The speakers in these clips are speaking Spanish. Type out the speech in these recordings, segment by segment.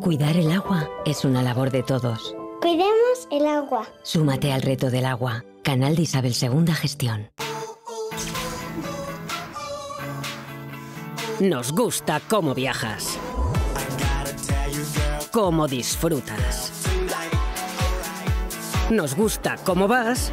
Cuidar el agua es una labor de todos. Cuidemos el agua. Súmate al reto del agua. Canal de Isabel Segunda Gestión. Nos gusta cómo viajas. Cómo disfrutas. Nos gusta cómo vas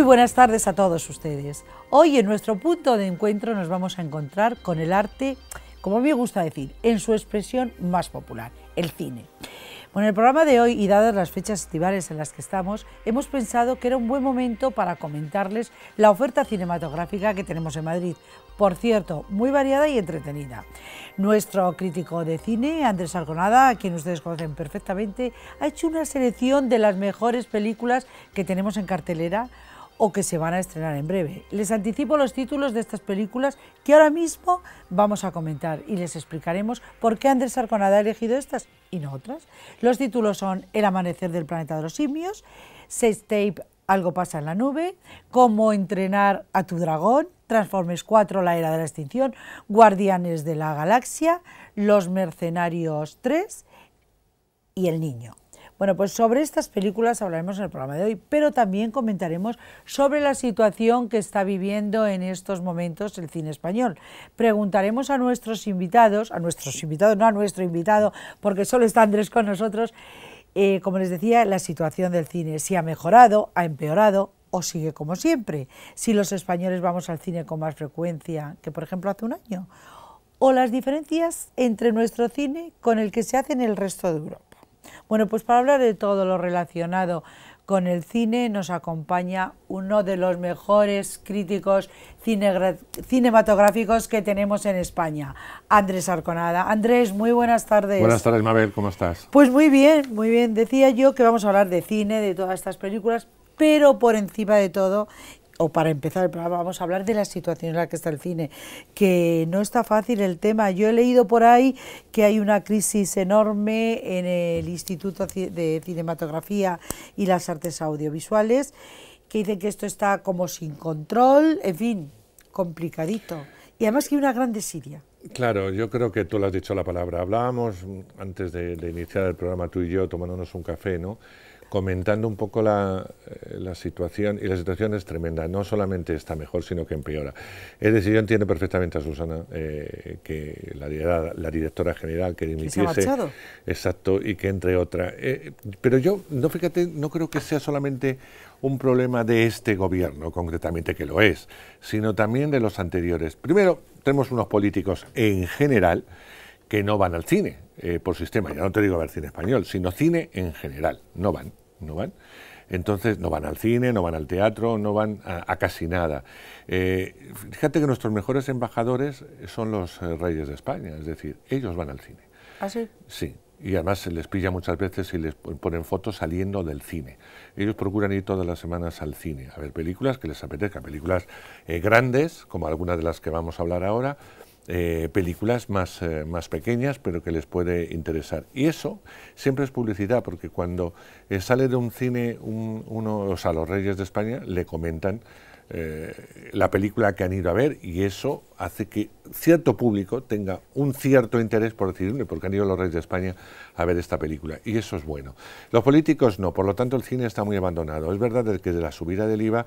Muy buenas tardes a todos ustedes. Hoy en nuestro punto de encuentro nos vamos a encontrar con el arte, como a mí me gusta decir, en su expresión más popular, el cine. Bueno, el programa de hoy y dadas las fechas estivales en las que estamos, hemos pensado que era un buen momento para comentarles la oferta cinematográfica que tenemos en Madrid. Por cierto, muy variada y entretenida. Nuestro crítico de cine, Andrés Argonada, a quien ustedes conocen perfectamente, ha hecho una selección de las mejores películas que tenemos en cartelera o que se van a estrenar en breve. Les anticipo los títulos de estas películas que ahora mismo vamos a comentar y les explicaremos por qué Andrés Arconada ha elegido estas y no otras. Los títulos son El amanecer del planeta de los simios, Se Tape, Algo pasa en la nube, Cómo entrenar a tu dragón, Transformers 4, La era de la extinción, Guardianes de la galaxia, Los mercenarios 3 y El niño. Bueno, pues sobre estas películas hablaremos en el programa de hoy, pero también comentaremos sobre la situación que está viviendo en estos momentos el cine español. Preguntaremos a nuestros invitados, a nuestros invitados, no a nuestro invitado, porque solo está Andrés con nosotros, eh, como les decía, la situación del cine, si ha mejorado, ha empeorado o sigue como siempre, si los españoles vamos al cine con más frecuencia que, por ejemplo, hace un año, o las diferencias entre nuestro cine con el que se hace en el resto de Europa. Bueno, pues para hablar de todo lo relacionado con el cine nos acompaña uno de los mejores críticos cinematográficos que tenemos en España, Andrés Arconada. Andrés, muy buenas tardes. Buenas tardes, Mabel, ¿cómo estás? Pues muy bien, muy bien. Decía yo que vamos a hablar de cine, de todas estas películas, pero por encima de todo o para empezar el programa, vamos a hablar de la situación en la que está el cine, que no está fácil el tema. Yo he leído por ahí que hay una crisis enorme en el Instituto de Cinematografía y las Artes Audiovisuales, que dicen que esto está como sin control, en fin, complicadito. Y además que hay una gran desidia. Claro, yo creo que tú lo has dicho la palabra. Hablábamos antes de, de iniciar el programa tú y yo tomándonos un café, ¿no? comentando un poco eh, la, situación, y la situación es tremenda, no solamente está mejor, sino que empeora. Es decir, yo entiendo perfectamente a Susana, eh, que la, directora general que dimitiese... ¿Que exacto, y que entre otras. Eh, pero yo, no fíjate, no creo que sea solamente un problema de este gobierno, concretamente que lo es, sino también de los anteriores. Primero, tenemos unos políticos en general que no van al cine por sistema, ya no te digo ver cine español, sino cine en general, no van no van. Entonces no van al cine, no van al teatro, no van a, casi nada. Eh, fíjate que nuestros mejores embajadores son los eh, reyes de España, es decir, ellos van al cine. ¿Ah, sí? Sí. Y además se les pilla muchas veces y les ponen fotos saliendo del cine. Ellos procuran ir todas las semanas al cine a ver películas que les apetezca, películas eh, grandes, como algunas de las que vamos a hablar ahora, eh, películas más, eh, más pequeñas, pero que les puede interesar. Y eso siempre es publicidad, porque cuando eh, sale de un cine uno, o sea, los reyes de España le comentan la película que han ido a ver y eso hace que cierto público tenga un cierto interés por decir, porque han ido los reyes de España a ver esta película. Y eso es bueno. Los políticos no, por lo tanto el cine está muy abandonado. Es verdad que de la subida del IVA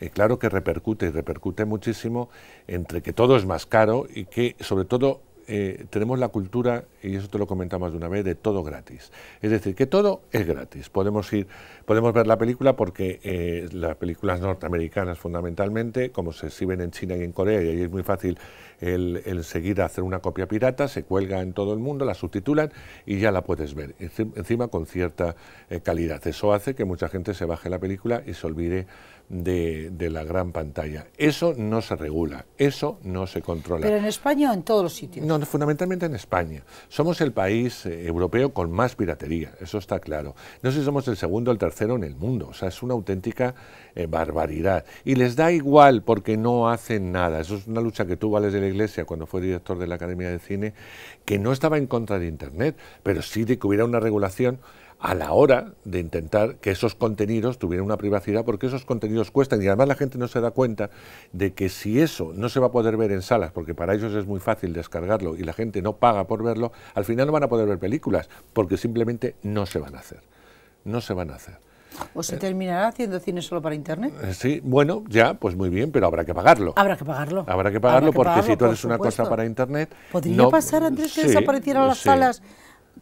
eh, claro que repercute y repercute muchísimo entre que todo es más caro y que sobre todo eh, tenemos la cultura, y eso te lo comentamos de una vez, de todo gratis. Es decir, que todo es gratis. Podemos ir, podemos ver la película porque eh, las películas norteamericanas fundamentalmente, como se exhiben en China y en Corea, y ahí es muy fácil el, seguir a hacer una copia pirata, se cuelga en todo el mundo, la subtitulan y ya la puedes ver, encima con cierta calidad. Eso hace que mucha gente se baje la película y se olvide de, la gran pantalla. Eso no se regula, eso no se controla. ¿Pero en España o en todos los sitios? No, fundamentalmente en España. Somos el país eh, europeo con más piratería, eso está claro. No sé si somos el segundo o el tercero en el mundo, o sea, es una auténtica eh, barbaridad. Y les da igual porque no hacen nada. Eso es una lucha que tuvo Alex de la Iglesia cuando fue director de la Academia de Cine, que no estaba en contra de Internet, pero sí de que hubiera una regulación a la hora de intentar que esos contenidos tuvieran una privacidad, porque esos contenidos cuestan y además la gente no se da cuenta de que si eso no se va a poder ver en salas, porque para ellos es muy fácil descargarlo y la gente no paga por verlo, al final no van a poder ver películas, porque simplemente no se van a hacer. No se van a hacer. ¿O se terminará haciendo cine solo para Internet? Eh, sí, bueno, ya, pues muy bien, pero habrá que pagarlo. Habrá que pagarlo. Habrá que pagarlo porque si tú eres una cosa para Internet... ¿Podría pasar, Andrés, que desaparecieran las salas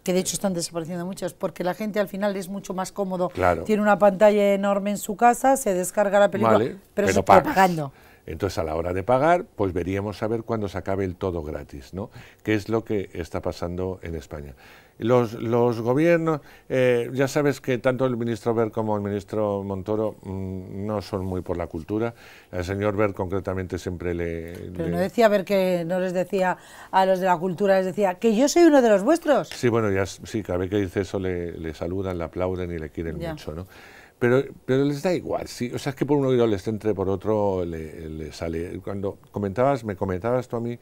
que de hecho están desapareciendo muchas, porque la gente al final es mucho más cómodo. Tiene una pantalla enorme en su casa, se descarga la película, pero, se está pagando. Entonces, a la hora de pagar, pues veríamos a ver cuándo se acabe el todo gratis, ¿no? qué es lo que está pasando en España. Los, gobiernos, eh, ya sabes que tanto el ministro Ver como el ministro Montoro mm, no son muy por la cultura. El señor Ver concretamente siempre le... Pero no decía Ver que no les decía a los de la cultura, les decía que yo soy uno de los vuestros. Sí, bueno, ya sí, cada vez que dice eso le, saludan, le aplauden y le quieren mucho, ¿no? Pero, les da igual, sí. O sea, es que por un oído les entre, por otro le, le, sale. Cuando comentabas, me comentabas tú a mí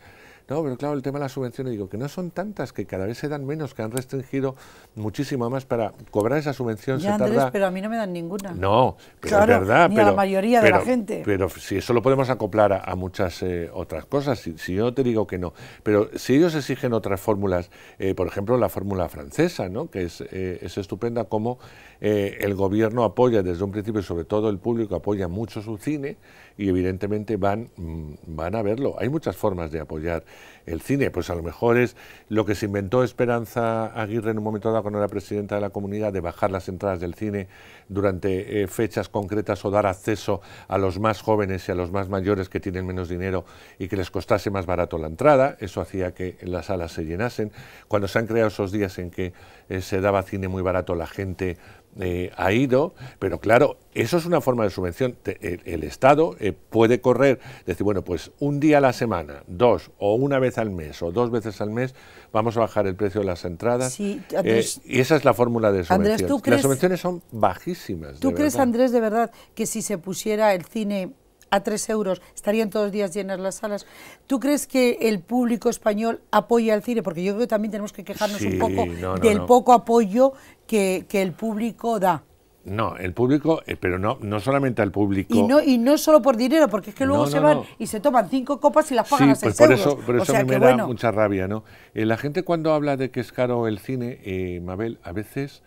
no, pero claro, el tema de las subvenciones, digo, que no son tantas, que cada vez se dan menos, que han restringido muchísimo más para cobrar esa subvención. Ya, Andrés, pero a mí no me dan ninguna. No, pero es verdad. Ni pero, a la mayoría de la gente. Pero, si eso lo podemos acoplar a, muchas eh, otras cosas, si, yo te digo que no. Pero si ellos exigen otras fórmulas, eh, por ejemplo, la fórmula francesa, ¿no? que es, eh, estupenda, como el gobierno apoya desde un principio, sobre todo el público apoya mucho su cine y evidentemente van, mm, van a verlo. Hay muchas formas de apoyar el cine, pues a lo mejor es lo que se inventó Esperanza Aguirre en un momento dado cuando era presidenta de la comunidad, de bajar las entradas del cine durante eh, fechas concretas o dar acceso a los más jóvenes y a los más mayores que tienen menos dinero y que les costase más barato la entrada, eso hacía que las salas se llenasen. Cuando se han creado esos días en que eh, se daba cine muy barato, la gente eh, ha ido, pero claro, eso es una forma de subvención. el, Estado eh, puede correr, decir, bueno, pues un día a la semana, dos o una vez al mes o dos veces al mes, vamos a bajar el precio de las entradas. Eh, y esa es la fórmula de subvención. Andrés, Las subvenciones son bajísimas. ¿Tú crees, Andrés, de verdad, que si se pusiera el cine a 3 euros, estarían todos los días llenas las salas. ¿Tú crees que el público español apoya al cine? Porque yo creo que también tenemos que quejarnos un poco del poco apoyo que, el público da. No, el público, eh, pero no, no solamente al público. Y no, y no solo por dinero, porque es que luego se van y se toman cinco copas y las pagan a pues seis por Eso, eso me da mucha rabia, ¿no? Eh, la gente cuando habla de que es caro el cine, eh, Mabel, a veces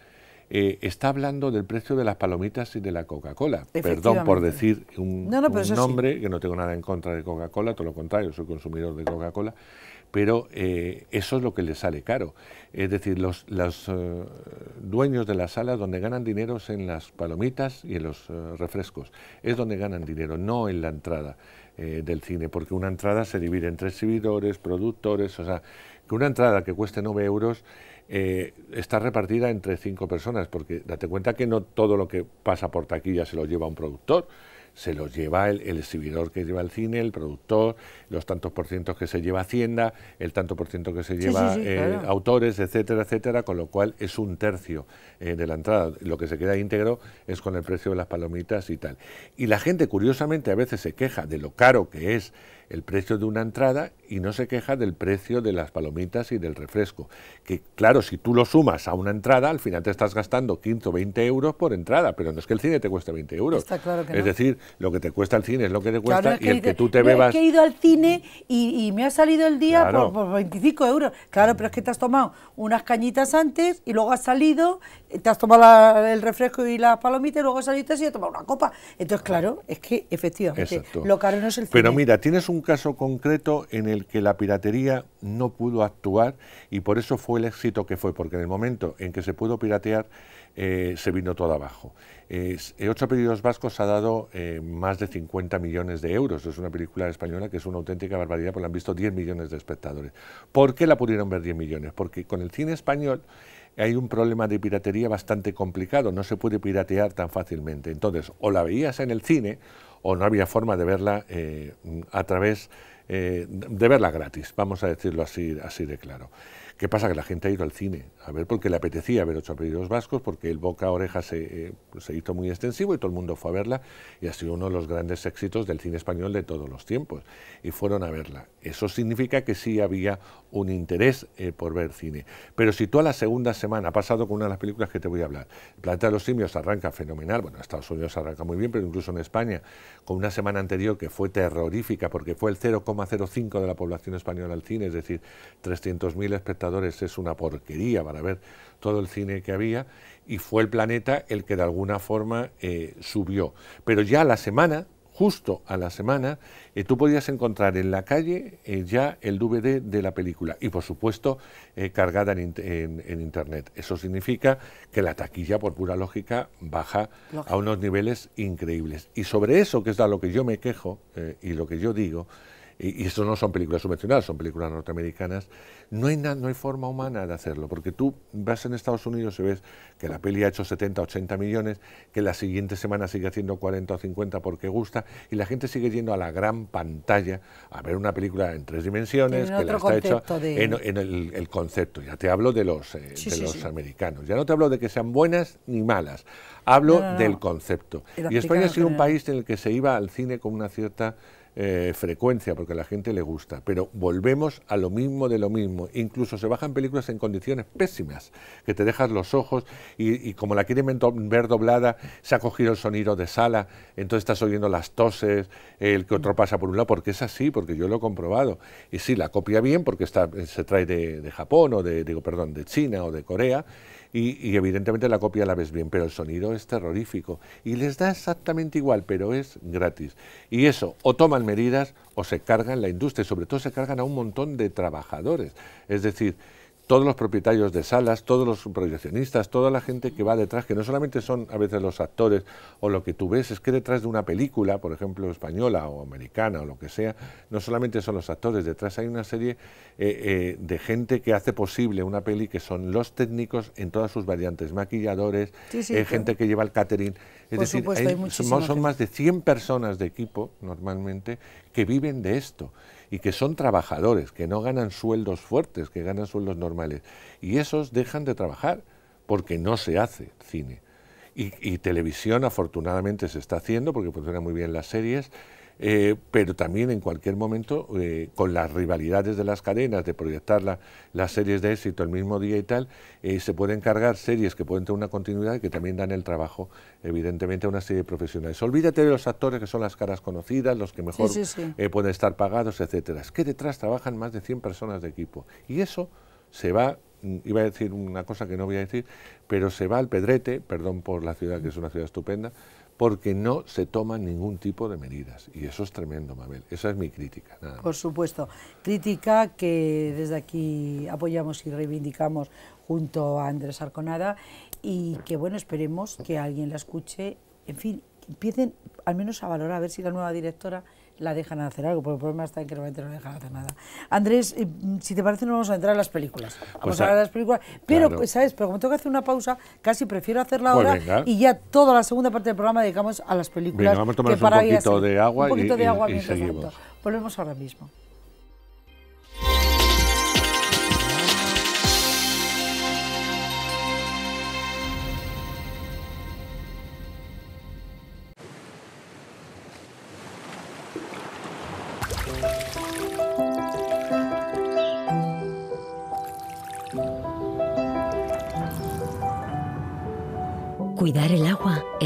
eh, está hablando del precio de las palomitas y de la Coca-Cola. Perdón por decir un, nombre, que no tengo nada en contra de Coca-Cola, todo lo contrario, soy consumidor de Coca-Cola, pero eh, eso es lo que le sale caro. Es decir, los, eh, dueños de las salas donde ganan dinero es en las palomitas y en los refrescos, es donde ganan dinero, no en la entrada del cine, porque una entrada se divide entre exhibidores, productores, o sea, que una entrada que cueste 9 euros eh, está repartida entre cinco personas, porque date cuenta que no todo lo que pasa por taquilla se lo lleva un productor, se lo lleva el, exhibidor que lleva el cine, el productor, los tantos por cientos que se lleva Hacienda, el tanto por ciento que se lleva eh, autores, etcétera, etcétera, con lo cual es un tercio eh, de la entrada. Lo que se queda íntegro es con el precio de las palomitas y tal. Y la gente, curiosamente, a veces se queja de lo caro que es el precio de una entrada y no se queja del precio de las palomitas y del refresco. Que claro, si tú lo sumas a una entrada, al final te estás gastando 15 o 20 euros por entrada, pero no es que el cine te cueste 20 euros. claro es decir, lo que te cuesta el cine es lo que te cuesta y el que tú te bebas... Yo he ido al cine y, me ha salido el día por, 25 euros. Claro, pero es que te has tomado unas cañitas antes y luego has salido, te has tomado el refresco y las palomitas y luego has salido y te has ido una copa. Entonces, claro, es que efectivamente lo caro no es el cine. Pero mira, tienes un un caso concreto en el que la piratería no pudo actuar y por eso fue el éxito que fue, porque en el momento en que se pudo piratear eh, se vino todo abajo. Eh, Ocho pedidos vascos ha dado eh, más de 50 millones de euros. Es una película española que es una auténtica barbaridad, porque la han visto 10 millones de espectadores. ¿Por qué la pudieron ver 10 millones? Porque con el cine español hay un problema de piratería bastante complicado, no se puede piratear tan fácilmente. Entonces, o la veías en el cine o no había forma de verla eh, a través, eh, de verla gratis, vamos a decirlo así, así de claro. ¿Qué pasa? Que la gente ha ido al cine a ver porque le apetecía ver ocho apellidos vascos, porque el boca oreja eh, pues, se, hizo muy extensivo y todo el mundo fue a verla y ha sido uno de los grandes éxitos del cine español de todos los tiempos. Y fueron a verla. Eso significa que sí había un interés eh, por ver cine. Pero si tú a la segunda semana, ha pasado con una de las películas que te voy a hablar, Planeta de los Simios arranca fenomenal, bueno, en Estados Unidos arranca muy bien, pero incluso en España, con una semana anterior que fue terrorífica porque fue el 0,05 de la población española al cine, es decir, 300.000 espectadores es una porquería para ver todo el cine que había, y fue el planeta el que de alguna forma eh, subió. Pero ya a la semana, justo a la semana, eh, tú podías encontrar en la calle eh, ya el DVD de la película y por supuesto cargada en, Internet. Eso significa que la taquilla, por pura lógica, baja a unos niveles increíbles. Y sobre eso, que es a lo que yo me quejo y lo que yo digo, y, esto no son películas subvencionadas, son películas norteamericanas, no hay, no hay forma humana de hacerlo, porque tú vas en Estados Unidos y ves que la peli ha hecho 70, 80 millones, que la siguiente semana sigue haciendo 40 o 50 porque gusta, y la gente sigue yendo a la gran pantalla a ver una película en tres dimensiones, en que la está hecha en, en el, concepto. Ya te hablo de los, eh, de los americanos, ya no te hablo de que sean buenas ni malas, hablo del concepto. Y España ha sido un país en el que se iba al cine con una cierta eh, frecuencia porque a la gente le gusta, pero volvemos a lo mismo de lo mismo. Incluso se bajan películas en condiciones pésimas, que te dejas los ojos y, como la quieren ver doblada, se ha cogido el sonido de sala, entonces estás oyendo las toses, el que otro pasa por un lado, porque es así, porque yo lo he comprobado. Y sí, la copia bien porque está, se trae de, de Japón o de, digo, perdón, de China o de Corea y, evidentemente la copia la ves bien, pero el sonido es terrorífico. Y les da exactamente igual, pero es gratis. Y eso, o toman medidas o se cargan la industria, y sobre todo se cargan a un montón de trabajadores. Es decir, todos los propietarios de salas, todos los proyeccionistas, toda la gente que va detrás, que no solamente son a veces los actores o lo que tú ves, es que detrás de una película, por ejemplo, española o americana o lo que sea, no solamente son los actores, detrás hay una serie eh, eh, de gente que hace posible una peli, que son los técnicos en todas sus variantes, maquilladores, eh, gente que lleva el catering. Es decir, son, son más de 100 personas de equipo normalmente que viven de esto y que son trabajadores, que no ganan sueldos fuertes, que ganan sueldos normales. Y esos dejan de trabajar porque no se hace cine. Y, televisión afortunadamente se está haciendo porque funcionan muy bien las series eh, pero también en cualquier momento eh, con las rivalidades de las cadenas, de proyectar las series de éxito el mismo día y tal, eh, se pueden cargar series que pueden tener una continuidad y que también dan el trabajo, evidentemente, a una serie de profesionales. Olvídate de los actores que son las caras conocidas, los que mejor pueden estar pagados, etcétera. Es que detrás trabajan más de 100 personas de equipo y eso se va mm, iba a decir una cosa que no voy a decir, pero se va al Pedrete, perdón por la ciudad, que es una ciudad estupenda, porque no se toman ningún tipo de medidas. Y eso es tremendo, Mabel. Esa es mi crítica. Por supuesto. Crítica que desde aquí apoyamos y reivindicamos junto a Andrés Arconada y que, bueno, esperemos que alguien la escuche. En fin, empiecen al menos a valorar, a ver si la nueva directora la dejan hacer algo, porque el problema está en que realmente no dejan hacer nada. Andrés, eh, si te parece, no vamos a entrar a las películas. Pues vamos a hablar de las películas, pero, pues, ¿sabes? Pero como tengo que hacer una pausa, casi prefiero hacerla pues ahora y ya toda la segunda parte del programa dedicamos a las películas. Venga, vamos a tomar un poquito de agua, un de agua y seguimos. Volvemos ahora mismo.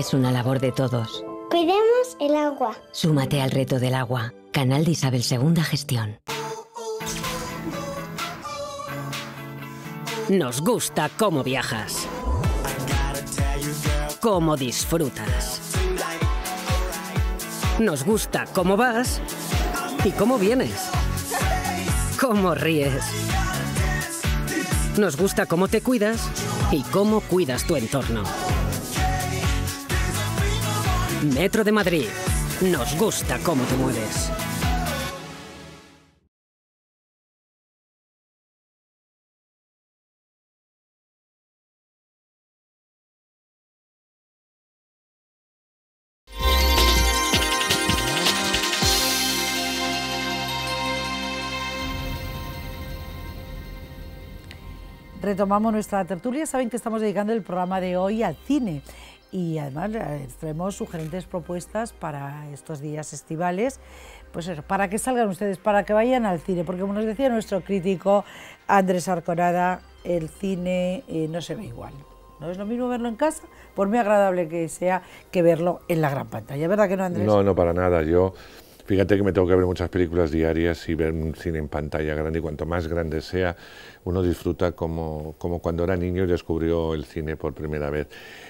es una labor de todos. Cuidemos el agua. Súmate al reto del agua. Canal de Isabel Segunda Gestión. Nos gusta cómo viajas. Cómo disfrutas. Nos gusta cómo vas y cómo vienes. Cómo ríes. Nos gusta cómo te cuidas y cómo cuidas tu entorno. Metro de Madrid. Nos gusta cómo te mueves. retomamos nuestra tertulia. Saben que estamos dedicando el programa de hoy al cine y además eh, traemos sugerentes propuestas para estos días estivales, pues para que salgan ustedes, para que vayan al cine, porque como nos decía nuestro crítico Andrés Arconada, el cine eh, no se ve igual. No es lo mismo verlo en casa, por muy agradable que sea, que verlo en la gran pantalla, ¿verdad que no, Andrés? No, no, para nada. Yo Fíjate que me tengo que ver muchas películas diarias y ver un cine en pantalla grande y cuanto más grande sea, uno disfruta como, como cuando era niño y descubrió el cine por primera vez.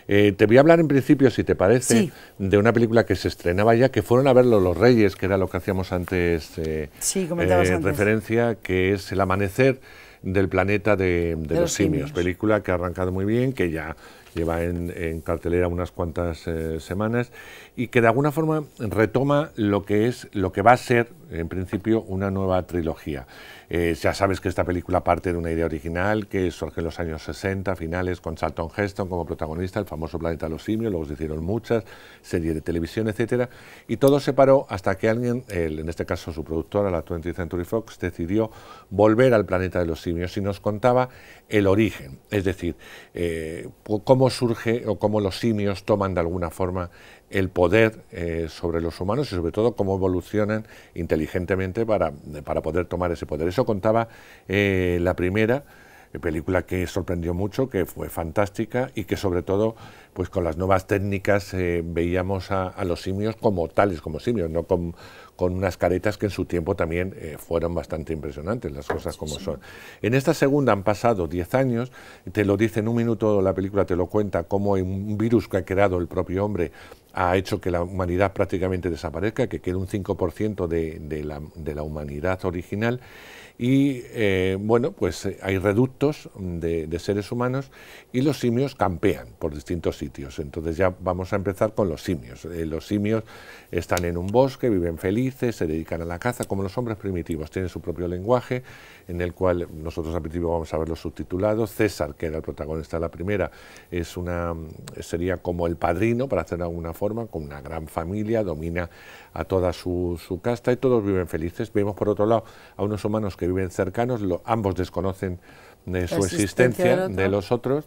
Eh, te voy a hablar en principio, si te parece, de una película que se estrenaba ya, que fueron a verlo los Reyes, que era lo que hacíamos antes, eh, eh referencia, que es El Amanecer del planeta de, los, simios. película que ha arrancado muy bien, que ya lleva en, cartelera unas cuantas eh, semanas y que de alguna forma retoma lo que es, lo que va a ser en principio, una nueva trilogía. Eh, ya sabes que esta película parte de una idea original que surge en los años 60, finales, con Charlton Heston como protagonista, el famoso Planeta de los Simios, luego se hicieron muchas, series de televisión, etcétera, y todo se paró hasta que alguien, en este caso su productora, la 20th Century Fox, decidió volver al Planeta de los Simios y nos contaba el origen, es decir, eh, cómo surge o cómo los simios toman de alguna forma el poder eh, sobre los humanos y sobre todo cómo evolucionan inteligentemente para, para poder tomar ese poder. Eso contaba eh, la primera eh, película que sorprendió mucho, que fue fantástica y que sobre todo, pues con las nuevas técnicas veíamos a, los simios como tales, como simios, no como con unas caretas que en su tiempo también eh, fueron bastante impresionantes, las cosas como son. En esta segunda han pasado 10 años, te lo dice en un minuto la película, te lo cuenta, cómo un virus que ha creado el propio hombre ha hecho que la humanidad prácticamente desaparezca, que quede un 5% de, la, humanidad original. Y eh, bueno, pues eh, hay reductos de, seres humanos y los simios campean por distintos sitios. Entonces ya vamos a empezar con los simios. los simios están en un bosque, viven felices se dedican a la caza, como los hombres primitivos, tienen su propio lenguaje, en el cual nosotros al principio vamos a los subtitulados. César, que era el protagonista de la primera, es una, sería como el padrino, para hacer de alguna forma, con una gran familia, domina a toda su, casta y todos viven felices. Vemos, por otro lado, a unos humanos que viven cercanos, ambos desconocen de su existencia, de los otros,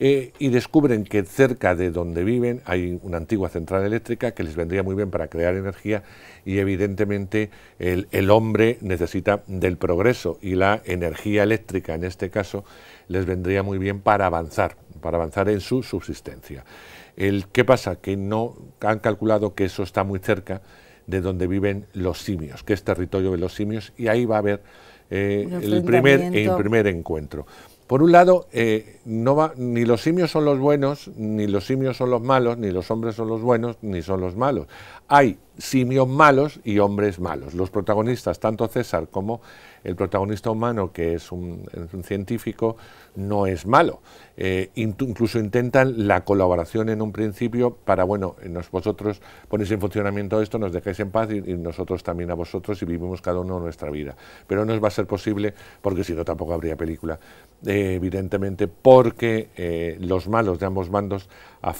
eh, y descubren que cerca de donde viven hay una antigua central eléctrica que les vendría muy bien para crear energía y evidentemente el, hombre necesita del progreso y la energía eléctrica en este caso les vendría muy bien para avanzar, para avanzar en su subsistencia. El, ¿Qué pasa? Que no han calculado que eso está muy cerca de donde viven los simios, que es territorio de los simios, y ahí va a haber eh, el, primer, el primer encuentro. Por un lado, eh, no va, ni los simios son los buenos, ni los simios son los malos, ni los hombres son los buenos, ni son los malos. Hay simios malos y hombres malos. Los protagonistas, tanto César como el protagonista humano, que es un, científico, no es malo. Eh, incluso intentan la colaboración en un principio para, bueno, vosotros ponéis en funcionamiento esto, nos dejáis en paz y, nosotros también a vosotros y vivimos cada uno nuestra vida. Pero no va a ser posible porque si no tampoco habría película. Eh, evidentemente porque eh, los malos de ambos bandos a,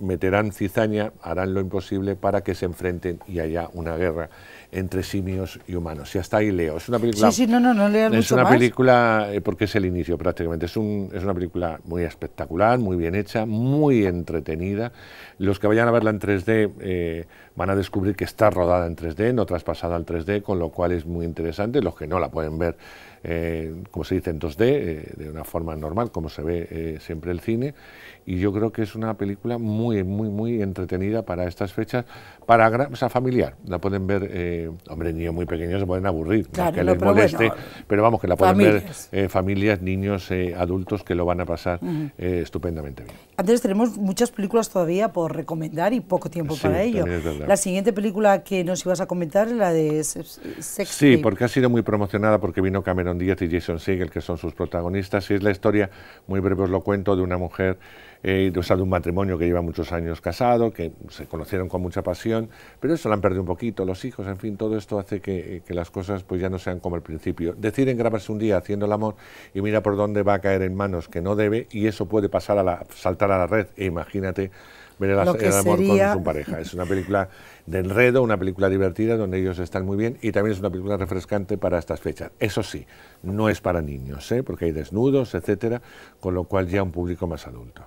meterán cizaña, harán lo imposible para que se enfrenten y haya una guerra entre simios y humanos. Y hasta ahí leo. Es una película. Sí, sí, no, no, no leas Es una película, eh, porque es el inicio prácticamente. Es, una película muy espectacular, muy bien hecha, muy entretenida. Los que vayan a verla en 3D eh, van a descubrir que está rodada en 3D, no traspasada al 3D, con lo cual es muy interesante. Los que no la pueden ver, eh, como se dice en 2D, de una forma normal, como se ve siempre el cine y yo creo que es una película muy, muy, muy entretenida para estas fechas, para gran, familiar. La pueden ver, eh, hombre, niños muy pequeños se pueden aburrir, que les moleste, pero vamos, que la pueden ver familias, eh, niños, eh, adultos, que lo van a pasar estupendamente bien. Antes tenemos muchas películas todavía por recomendar y poco tiempo para ello. La siguiente película que nos ibas a comentar es la de Sex Sí, porque ha sido muy promocionada, porque vino Cameron Díaz y Jason Segel, que son sus protagonistas, y es la historia, muy breve os lo cuento, de una mujer eh, de un matrimonio que lleva muchos años casado, que se conocieron con mucha pasión, pero eso lo han perdido un poquito, los hijos, en fin, todo esto hace eh, que, las cosas pues ya no sean como al principio. Deciden grabarse un día haciendo el amor y mira por dónde va a caer en manos que no debe y eso puede pasar a la, saltar a la red, e imagínate ver el, amor con su pareja. Es una película de enredo, una película divertida donde ellos están muy bien y también es una película refrescante para estas fechas. Eso sí, no es para niños, ¿eh? porque hay desnudos, etcétera, con lo cual ya un público más adulto.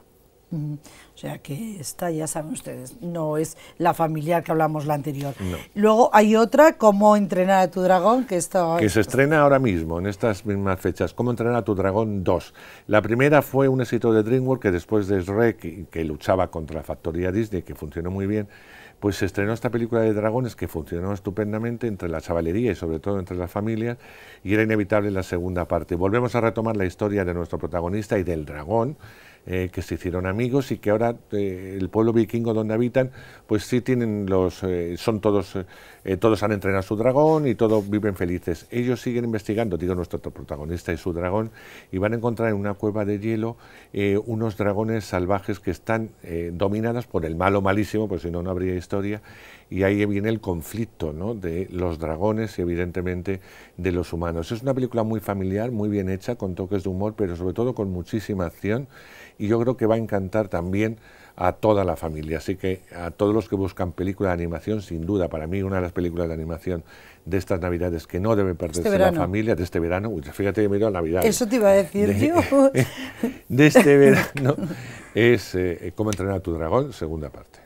Mm, o sea que esta, ya saben ustedes, no es la familiar que hablamos la anterior. Luego hay otra, Cómo entrenar a tu dragón, que esto... Que se estrena ahora mismo, en estas mismas fechas, Cómo entrenar a tu dragón 2. La primera fue un éxito de DreamWorks que después de Shrek, que, luchaba contra la factoría Disney, que funcionó muy bien, pues se estrenó esta película de dragones que funcionó estupendamente entre la chavalería y sobre todo entre las familias y era inevitable la segunda parte. Volvemos a retomar la historia de nuestro protagonista y del dragón eh, que se hicieron amigos y que ahora eh, el pueblo vikingo donde habitan, pues sí tienen los, eh, son todos, todos han entrenado su dragón y todos viven felices. Ellos siguen investigando, digo nuestro protagonista y su dragón, y van a encontrar en una cueva de hielo unos dragones salvajes que están dominadas por el malo malísimo, pues si no, no habría historia, y ahí viene el conflicto de los dragones y evidentemente de los humanos. Es una película muy familiar, muy bien hecha, con toques de humor, pero sobre todo con muchísima acción y yo creo que va a encantar también a toda la familia. Así que a todos los que buscan películas de animación, sin duda, para mí una de las películas de animación de estas Navidades que no debe perderse a este la familia, de este verano, fíjate que ido a Navidad. Eso te iba a decir yo. De este verano es eh, eh, Cómo entrenar a tu dragón, segunda parte.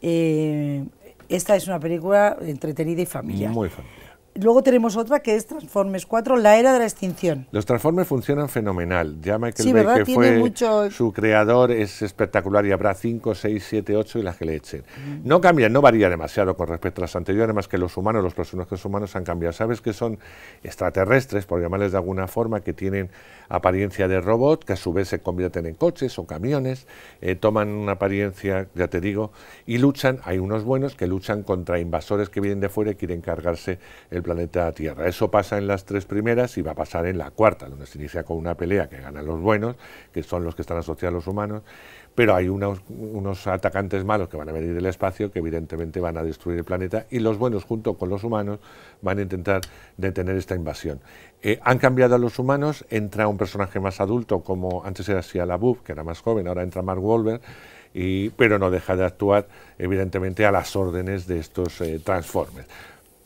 Eh, esta es una película entretenida y familiar. Muy familiar. Luego tenemos otra que es Transformers 4, la era de la extinción. Los Transformers funcionan fenomenal. Ya Michael sí, ¿verdad? que Tiene fue mucho... su creador, es espectacular y habrá 5, 6, 7, 8 y las que le echen. No cambian, no varía demasiado con respecto a las anteriores, más que los humanos, los personajes humanos han cambiado. Sabes que son extraterrestres, por llamarles de alguna forma, que tienen apariencia de robot, que a su vez se convierten en coches o camiones, eh, toman una apariencia, ya te digo, y luchan. Hay unos buenos que luchan contra invasores que vienen de fuera y quieren cargarse el planeta Tierra. Eso pasa en las tres primeras y va a pasar en la cuarta, donde se inicia con una pelea que ganan los buenos, que son los que están asociados a los humanos, pero hay unos, unos atacantes malos que van a venir del espacio, que evidentemente van a destruir el planeta, y los buenos junto con los humanos van a intentar detener esta invasión. Eh, han cambiado a los humanos, entra un personaje más adulto, como antes era Sia LaBeouf, que era más joven, ahora entra Mark Wahlberg, y, pero no deja de actuar, evidentemente, a las órdenes de estos eh, Transformers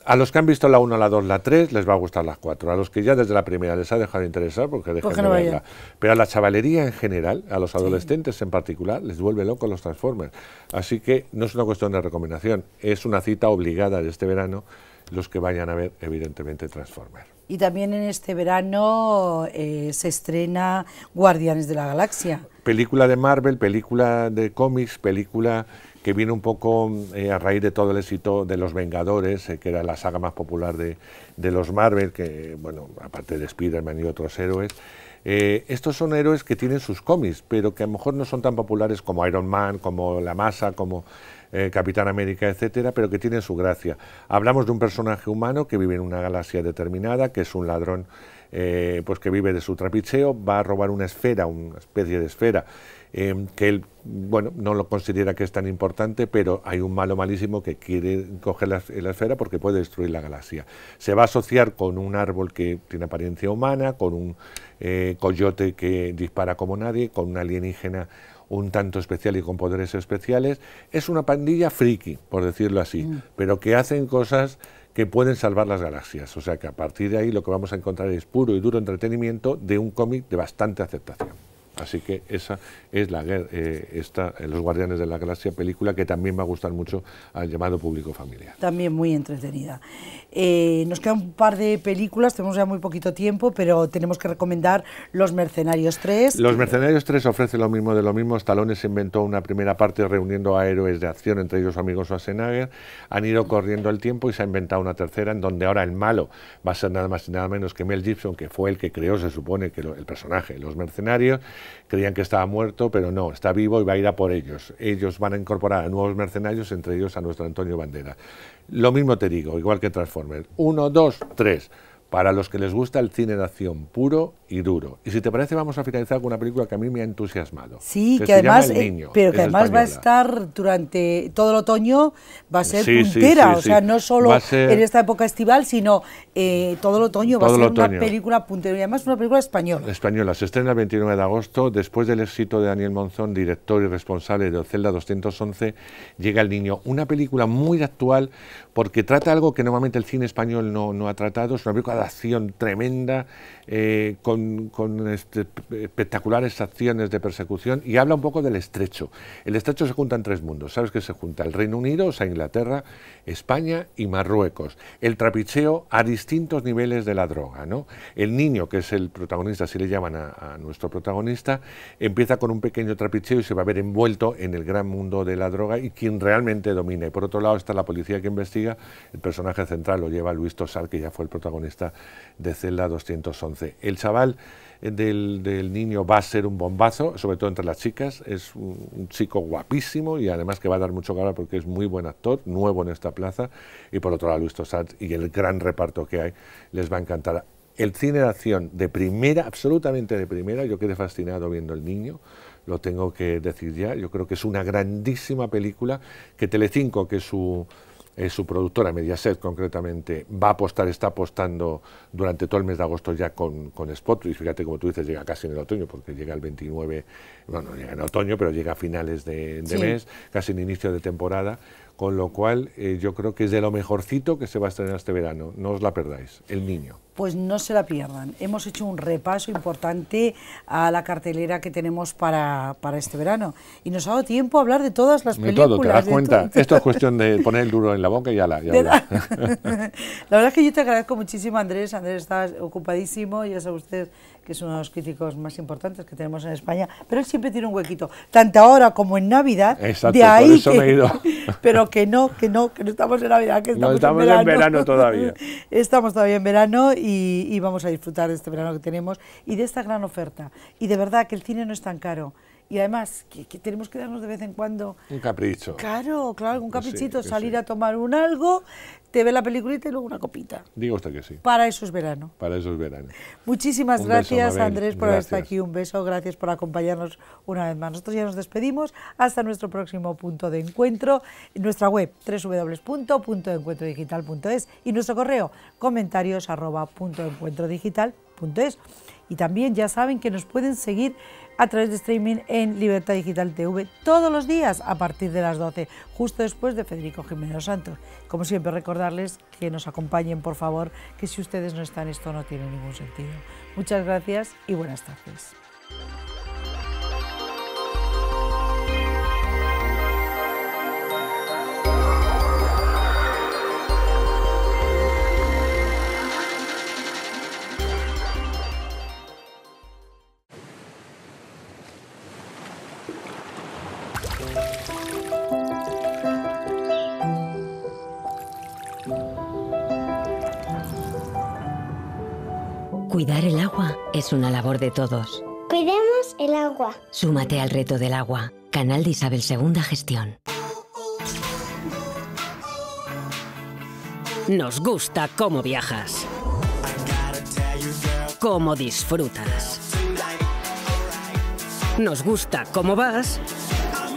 a los que han visto la 1, la 2, la 3, les va a gustar las 4. A los que ya desde la primera les ha dejado de interesar, porque dejan de verla. Pero a la chavalería en general, a los adolescentes en particular, les vuelve loco los Transformers. Así que no es una cuestión de recomendación, es una cita obligada de este verano los que vayan a ver, evidentemente, Transformers. Y también en este verano eh, se estrena Guardianes de la Galaxia. Película de Marvel, película de cómics, película que viene un poco eh, a raíz de todo el éxito de Los Vengadores, eh, que era la saga más popular de, de, los Marvel, que, bueno, aparte de Spider-Man y otros héroes. Eh, estos son héroes que tienen sus cómics, pero que a lo mejor no son tan populares como Iron Man, como La Masa, como Capitán América, etcétera, pero que tienen su gracia. Hablamos de un personaje humano que vive en una galaxia determinada, que es un ladrón eh, pues que vive de su trapicheo, va a robar una esfera, una especie de esfera, em, que él bueno, no lo considera que es tan importante, pero hay un malo malísimo que quiere coger la, esfera porque puede destruir la galaxia. Se va a asociar con un árbol que tiene apariencia humana, con un eh, coyote que dispara como nadie, con un alienígena un tanto especial y con poderes especiales. Es una pandilla friki, por decirlo así, mm. pero que hacen cosas que pueden salvar las galaxias. O sea que a partir de ahí lo que vamos a encontrar es puro y duro entretenimiento de un cómic de bastante aceptación. Así que esa es la guerra, eh, esta, eh, Los Guardianes de la Galaxia, película que también va a gustar mucho al llamado público familiar. También muy entretenida. Eh, nos quedan un par de películas, tenemos ya muy poquito tiempo, pero tenemos que recomendar Los Mercenarios 3. Los Mercenarios 3 ofrece lo mismo de lo mismo. Stallone se inventó una primera parte reuniendo a héroes de acción, entre ellos amigos Schwarzenegger. Han ido corriendo el tiempo y se ha inventado una tercera en donde ahora el malo va a ser nada más y nada menos que Mel Gibson, que fue el que creó, se supone, que el personaje, Los Mercenarios creían que estaba muerto, pero no, está vivo y va a ir a por ellos. Ellos van a incorporar a nuevos mercenarios, entre ellos a nuestro Antonio Bandera. Lo mismo te digo, igual que Transformers. Uno, dos, tres para los que les gusta el cine de acción puro y duro. Y si te parece, vamos a finalizar con una película que a mí me ha entusiasmado. Sí, que, además, eh, pero que además va a estar durante todo el otoño, va a ser puntera, o sea, no solo en esta época estival, sino eh, todo el otoño va a ser una película puntera, y además una película española. Española, se estrena el 29 de agosto, después del éxito de Daniel Monzón, director y responsable de Celda 211, llega El Niño, una película muy actual, porque trata algo que normalmente el cine español no, no ha tratado, es una película degradación tremenda eh, con, este, espectaculares acciones de persecución y habla un poco del estrecho. El estrecho se junta en tres mundos, sabes que se junta el Reino Unido, o sea, Inglaterra, España y Marruecos. El trapicheo a distintos niveles de la droga, ¿no? El niño, que es el protagonista, así le llaman a, nuestro protagonista, empieza con un pequeño trapicheo y se va a ver envuelto en el gran mundo de la droga y quien realmente domina. Y por otro lado está la policía que investiga, el personaje central lo lleva Luis Tosar, que ya fue el protagonista de Celda 211. El chaval eh, del, niño va a ser un bombazo, sobre todo entre las chicas. Es un, chico guapísimo y además que va a dar mucho cara porque es muy buen actor, nuevo en esta plaza. Y por otro lado, Luis Tosats y el gran reparto que hay les va a encantar. El cine de acción de primera, absolutamente de primera, yo quedé fascinado viendo El Niño, lo tengo que decir ya. Yo creo que es una grandísima película que Telecinco, que su eh, su productora Mediaset concretamente va a apostar, está apostando durante todo el mes de agosto ya con, Spot, y fíjate como tú dices, llega casi en el otoño, porque llega el 29, bueno, no llega en otoño, pero llega a finales de, mes, casi en inicio de temporada, con lo cual, eh, yo creo que es de lo mejorcito que se va a estrenar este verano. No os la perdáis, El Niño. Pues no se la pierdan. Hemos hecho un repaso importante a la cartelera que tenemos para, para este verano. Y nos ha dado tiempo a hablar de todas las películas. De todo, te das cuenta. Esto es cuestión de poner el duro en la boca y ya la. Ya la... la verdad es que yo te agradezco muchísimo, Andrés. Andrés, estás ocupadísimo, ya sabe usted que es uno de los críticos más importantes que tenemos en España, pero él siempre tiene un huequito, tanto ahora como en Navidad. de ahí Pero que no, que no, que no estamos en Navidad, que estamos, en, verano. todavía. Estamos todavía en verano y, y vamos a disfrutar de este verano que tenemos y de esta gran oferta. Y de verdad que el cine no es tan caro. Y además, que, tenemos que darnos de vez en cuando... Un capricho. Claro, claro, un caprichito, salir a tomar un algo, te ve la peliculita y luego una copita. Digo usted que sí. Para eso es verano. Para eso es verano. Muchísimas gracias, Andrés, por gracias. estar aquí. Un beso, gracias por acompañarnos una vez más. Nosotros ya nos despedimos. Hasta nuestro próximo punto de encuentro. Nuestra web, www.puntoencuentrodigital.es y nuestro correo, comentarios y también ya saben que nos pueden seguir a través de streaming en Libertad Digital TV todos los días a partir de las 12, justo después de Federico Jiménez Santos. Como siempre, recordarles que nos acompañen, por favor, que si ustedes no están, esto no tiene ningún sentido. Muchas gracias y buenas tardes. Cuidar el agua es una labor de todos. Cuidemos el agua. Súmate al reto del agua. Canal de Isabel Segunda Gestión. Nos gusta cómo viajas. Cómo disfrutas. Nos gusta cómo vas